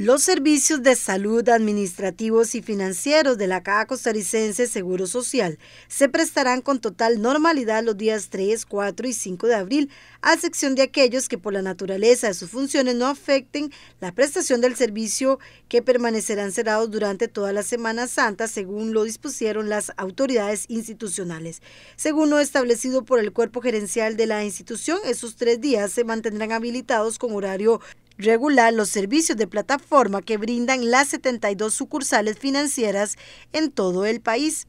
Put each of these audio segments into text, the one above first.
Los servicios de salud administrativos y financieros de la Caja Costarricense Seguro Social se prestarán con total normalidad los días 3, 4 y 5 de abril, a excepción de aquellos que por la naturaleza de sus funciones no afecten la prestación del servicio que permanecerán cerrados durante toda la Semana Santa, según lo dispusieron las autoridades institucionales. Según lo establecido por el cuerpo gerencial de la institución, esos tres días se mantendrán habilitados con horario regular los servicios de plataforma que brindan las 72 sucursales financieras en todo el país.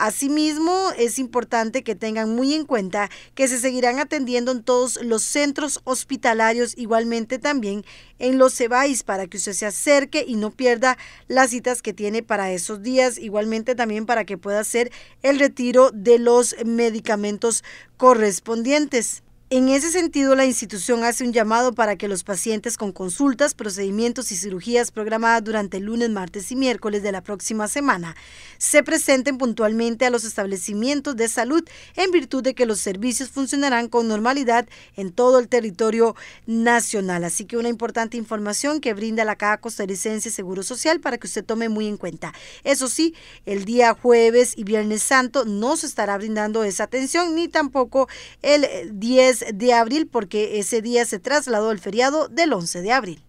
Asimismo, es importante que tengan muy en cuenta que se seguirán atendiendo en todos los centros hospitalarios, igualmente también en los CEBAIS, para que usted se acerque y no pierda las citas que tiene para esos días, igualmente también para que pueda hacer el retiro de los medicamentos correspondientes. En ese sentido, la institución hace un llamado para que los pacientes con consultas, procedimientos y cirugías programadas durante el lunes, martes y miércoles de la próxima semana se presenten puntualmente a los establecimientos de salud en virtud de que los servicios funcionarán con normalidad en todo el territorio nacional. Así que una importante información que brinda la Caja Costarricense Seguro Social para que usted tome muy en cuenta. Eso sí, el día jueves y viernes santo no se estará brindando esa atención ni tampoco el 10 de abril porque ese día se trasladó el feriado del 11 de abril.